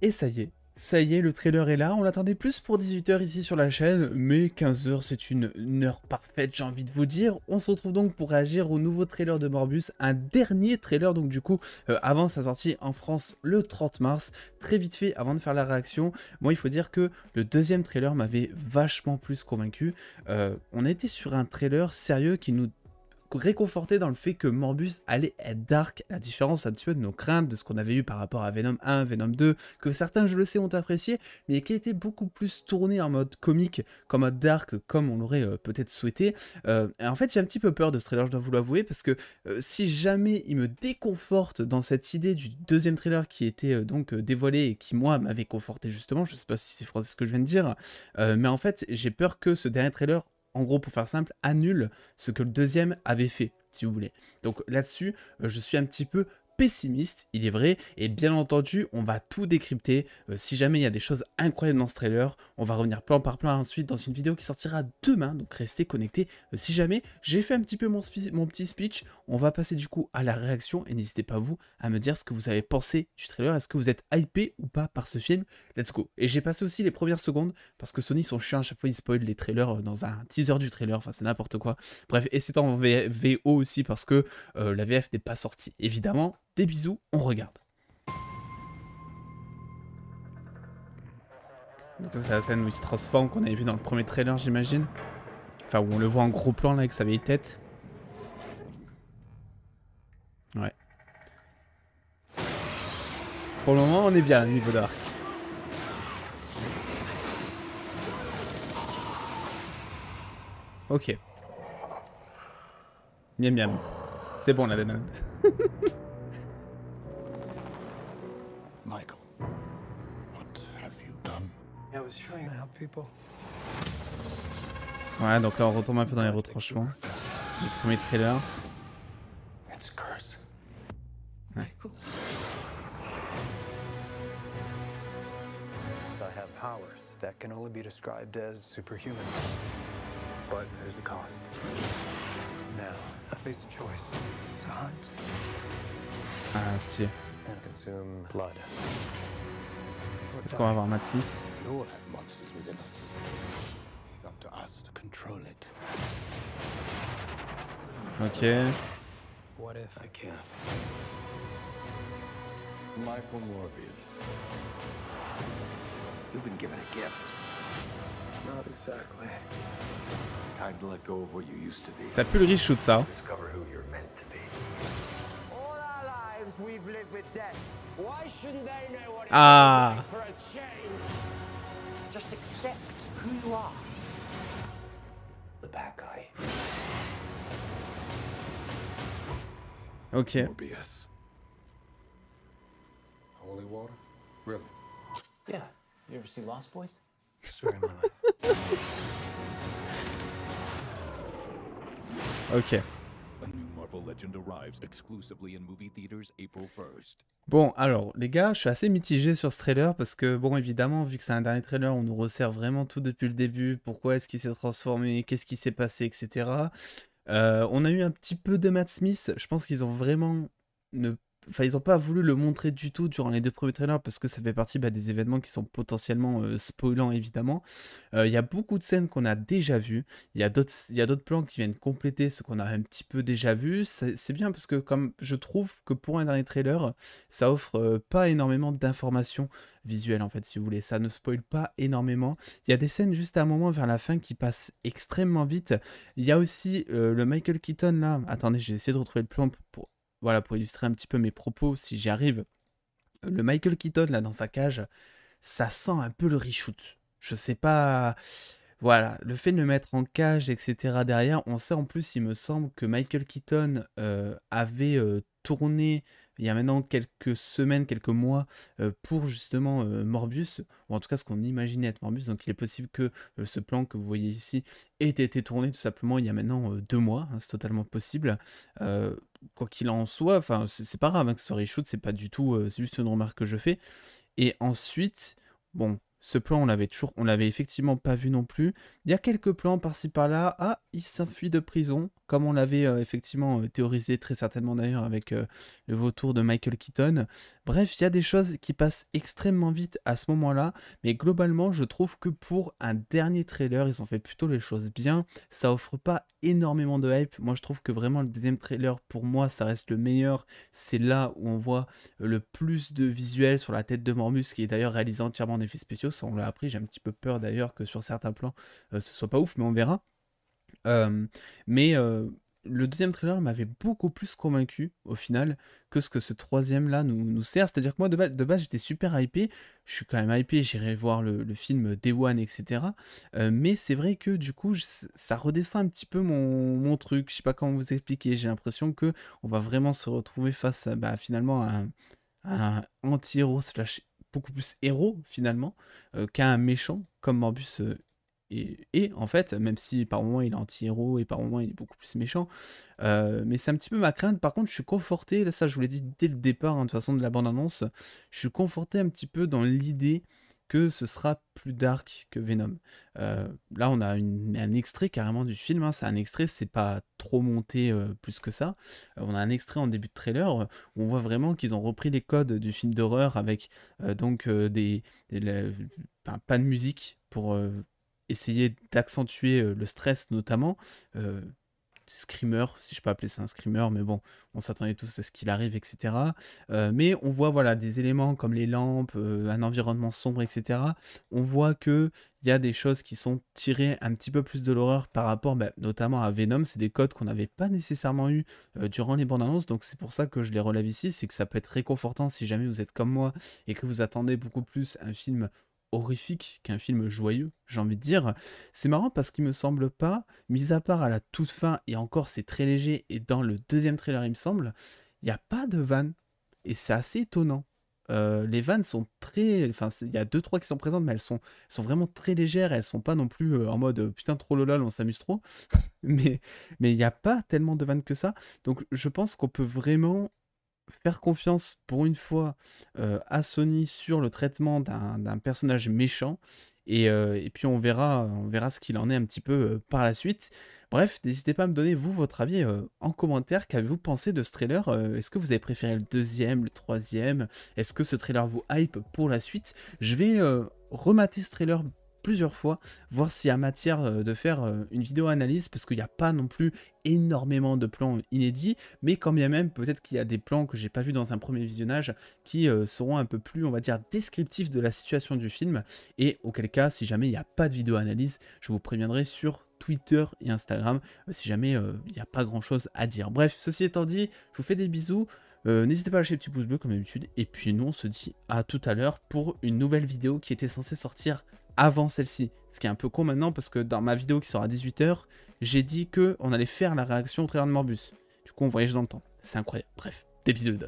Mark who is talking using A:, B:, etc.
A: Et ça y est, ça y est, le trailer est là, on l'attendait plus pour 18h ici sur la chaîne, mais 15h c'est une, heure parfaite j'ai envie de vous dire. On se retrouve donc pour réagir au nouveau trailer de Morbus, un dernier trailer donc du coup euh, avant sa sortie en France le 30 mars. Très vite fait avant de faire la réaction, moi il faut dire que le deuxième trailer m'avait vachement plus convaincu. Euh, on était sur un trailer sérieux qui nous réconforté dans le fait que Morbus allait être dark, à la différence un petit peu de nos craintes, de ce qu'on avait eu par rapport à Venom 1, Venom 2, que certains, je le sais, ont apprécié, mais qui était beaucoup plus tourné en mode comique qu'en mode dark, comme on l'aurait euh, peut-être souhaité. Euh, en fait, j'ai un petit peu peur de ce trailer, je dois vous l'avouer, parce que euh, si jamais il me déconforte dans cette idée du deuxième trailer qui était donc dévoilé et qui, moi, m'avait conforté justement, je sais pas si c'est français ce que je viens de dire, mais en fait, j'ai peur que ce dernier trailer en gros, pour faire simple, annule ce que le deuxième avait fait, si vous voulez. Donc là-dessus, euh, je suis un petit peu pessimiste, il est vrai, et bien entendu, on va tout décrypter. Euh, si jamais il y a des choses incroyables dans ce trailer, on va revenir plan par plan ensuite dans une vidéo qui sortira demain, donc restez connectés. Euh, si jamais j'ai fait un petit peu mon, petit speech, on va passer du coup à la réaction, et n'hésitez pas vous à me dire ce que vous avez pensé du trailer, est-ce que vous êtes hypé ou pas par ce film Let's go Et j'ai passé aussi les premières secondes, parce que Sony sont chiants, à chaque fois ils spoilent les trailers euh, dans un teaser du trailer, enfin c'est n'importe quoi. Bref, et c'est en VO aussi, parce que la VF n'est pas sortie, évidemment des bisous, on regarde. Donc ça c'est la scène où il se transforme qu'on avait vu dans le premier trailer j'imagine. Enfin où on le voit en gros plan là avec sa vieille tête. Ouais. Pour le moment on est bien au niveau d'arc. Ok. Miam miam. C'est bon la dénonde. to help people. Ouais, donc là on retombe un peu dans les retranchements. premier trailer. Ouais. I have powers that can only be described as superhuman. But there's a cost. Now, I face a choice. To hunt. Ah, And consume blood. Est-ce qu'on va avoir Matt Smith Ok. Michael Morbius. You've been given a gift. Not exactly. Time to let go of what you used to be. Ça pue le reshoot ça. Discover who you're meant to be. times we've lived with death. Why shouldn't they know what it ah. for a change? Just accept who you are. The bad guy. Okay. Morbius. Holy water? Really? Yeah. You ever see Lost Boys? Story of my life. okay. Bon, alors, les gars, je suis assez mitigé sur ce trailer parce que, bon, évidemment, vu que c'est un dernier trailer, on nous resserre vraiment tout depuis le début. Pourquoi est-ce qu'il s'est transformé Qu'est-ce qui s'est passé Etc. Euh, on a eu un petit peu de Matt Smith. Je pense qu'ils ont vraiment ne Enfin, ils n'ont pas voulu le montrer du tout durant les deux premiers trailers parce que ça fait partie bah, des événements qui sont potentiellement euh, spoilants, évidemment. Euh, il y a beaucoup de scènes qu'on a déjà vues. Il y a d'autres plans qui viennent compléter ce qu'on a un petit peu déjà vu. C'est bien parce que, comme je trouve que pour un dernier trailer, ça offre euh, pas énormément d'informations visuelles, en fait, si vous voulez. Ça ne spoil pas énormément. Il y a des scènes juste à un moment vers la fin qui passent extrêmement vite. Il y a aussi le Michael Keaton là. Attendez, j'ai essayé de retrouver le plan pour voilà, pour illustrer un petit peu mes propos, si j'y arrive, euh, le Michael Keaton, là, dans sa cage, ça sent un peu le reshoot. Je sais pas... Voilà, le fait de le mettre en cage, etc. derrière, on sait en plus, il me semble, que Michael Keaton euh, avait euh, tourné il y a maintenant quelques semaines, quelques mois, euh, pour justement euh, Morbius, ou en tout cas ce qu'on imaginait être Morbius. Donc il est possible que euh, ce plan que vous voyez ici ait été tourné tout simplement il y a maintenant deux mois, hein, c'est totalement possible. quoi qu'il en soit, enfin c'est pas grave hein, que ce soit c'est pas du tout, c'est juste une remarque que je fais. Et ensuite, bon, ce plan, on l'avait toujours, on l'avait effectivement pas vu non plus. Il y a quelques plans par-ci par-là. Ah, il s'enfuit de prison, comme on l'avait euh, effectivement euh, théorisé très certainement d'ailleurs avec euh, le vautour de Michael Keaton. Bref, il y a des choses qui passent extrêmement vite à ce moment-là, mais globalement, je trouve que pour un dernier trailer, ils ont fait plutôt les choses bien. Ça offre pas énormément de hype. Moi, je trouve que vraiment le deuxième trailer, pour moi, ça reste le meilleur. C'est là où on voit le plus de visuels sur la tête de Mormus, qui est d'ailleurs réalisé entièrement en effet spéciaux on l'a appris. J'ai un petit peu peur d'ailleurs que sur certains plans euh, ce soit pas ouf, mais on verra. Euh, mais euh, le deuxième trailer m'avait beaucoup plus convaincu au final que ce que ce troisième là nous, nous sert. C'est-à-dire que moi de, base, j'étais super hypé, je suis quand même hypé, j'irai voir le, film Day etc. mais c'est vrai que du coup ça redescend un petit peu mon, truc, je sais pas comment vous expliquer, j'ai l'impression que on va vraiment se retrouver face à, bah, finalement à un, anti-héros slash beaucoup plus héros finalement euh, qu'un méchant comme Morbus euh, est, en fait, même si par moment il est anti-héros et par moment il est beaucoup plus méchant. Euh, mais c'est un petit peu ma crainte. Par contre, je suis conforté, là ça je vous l'ai dit dès le départ, hein, de toute façon de la bande-annonce, je suis conforté un petit peu dans l'idée que ce sera plus dark que Venom. Euh, là, on a un extrait carrément du film. Hein. C'est un extrait, c'est pas trop monté euh, plus que ça. Euh, on a un extrait en début de trailer où on voit vraiment qu'ils ont repris les codes du film d'horreur avec donc des, pas de musique pour essayer d'accentuer le stress notamment screamer, si je peux appeler ça un screamer, mais bon, on s'attendait tous à ce qu'il arrive, etc. Euh, mais on voit voilà des éléments comme les lampes, euh, un environnement sombre, etc. On voit que il y a des choses qui sont tirées un petit peu plus de l'horreur par rapport ben, notamment à Venom. C'est des codes qu'on n'avait pas nécessairement eu euh, durant les bandes annonces, donc c'est pour ça que je les relève ici. C'est que ça peut être réconfortant si jamais vous êtes comme moi et que vous attendez beaucoup plus un film horrifique qu'un film joyeux, j'ai envie de dire. C'est marrant parce qu'il me semble pas, mis à part à la toute fin, et encore c'est très léger, et dans le deuxième trailer il me semble, il n'y a pas de vannes Et c'est assez étonnant. Euh, les vannes sont très. Enfin, il y a deux, trois qui sont présentes, mais elles sont, sont vraiment très légères. Elles sont pas non plus euh, en mode putain, trop lolol, on s'amuse trop. mais il n'y a pas tellement de vannes que ça. Donc, je pense qu'on peut vraiment confiance pour une fois euh, à Sony sur le traitement d'un personnage méchant. Euh, et, puis on verra, on verra ce qu'il en est un petit peu euh, par la suite. Bref, n'hésitez pas à me donner vous votre avis en commentaire. Qu'avez-vous pensé de ce trailer Est-ce que vous avez préféré le deuxième, le troisième Est-ce que ce trailer vous hype pour la suite Je vais remater ce trailer plusieurs fois, voir s'il y a matière euh, de faire euh, une vidéo analyse, parce qu'il n'y a pas non plus énormément de plans inédits, mais quand bien même, peut-être qu'il y a des plans que j'ai pas vus dans un premier visionnage qui euh, seront un peu plus, on va dire, descriptifs de la situation du film, et auquel cas, si jamais il n'y a pas de vidéo analyse, je vous préviendrai sur Twitter et Instagram, si jamais il n'y a pas grand-chose à dire. Bref, ceci étant dit, je vous fais des bisous, N'hésitez pas à lâcher le petit pouce bleu comme d'habitude. Et puis nous, on se dit à tout à l'heure pour une nouvelle vidéo qui était censée sortir avant celle-ci. Ce qui est un peu con maintenant parce que dans ma vidéo qui sera à 18h, j'ai dit que on allait faire la réaction au trailer de Morbus. Du coup, on voyage dans le temps. C'est incroyable. Bref, d'épisode